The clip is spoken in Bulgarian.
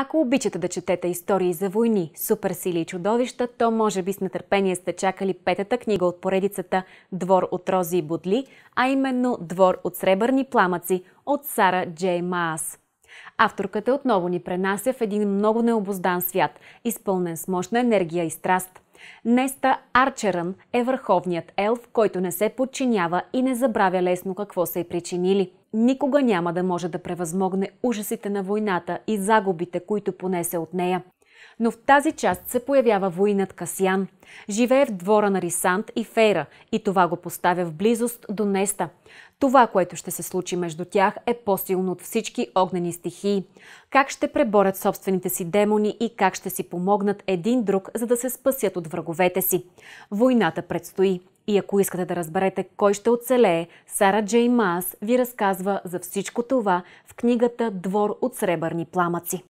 Ако обичате да четете истории за войни, суперсили и чудовища, то може би с нетърпение сте чакали петата книга от поредицата «Двор от рози и бодли, а именно «Двор от сребърни пламъци» от Сара Джей Маас. Авторката отново ни пренася в един много необоздан свят, изпълнен с мощна енергия и страст – Неста Арчерън е върховният елф, който не се подчинява и не забравя лесно какво са й причинили никога няма да може да превъзмогне ужасите на войната и загубите, които понесе от нея. Но в тази част се появява воинът Касян. Живее в двора на Рисант и Фейра и това го поставя в близост до Неста. Това, което ще се случи между тях е по-силно от всички огнени стихии. Как ще преборят собствените си демони и как ще си помогнат един друг, за да се спасят от враговете си. Войната предстои. И ако искате да разберете кой ще оцелее, Сара Джей Маас ви разказва за всичко това в книгата «Двор от сребърни пламъци».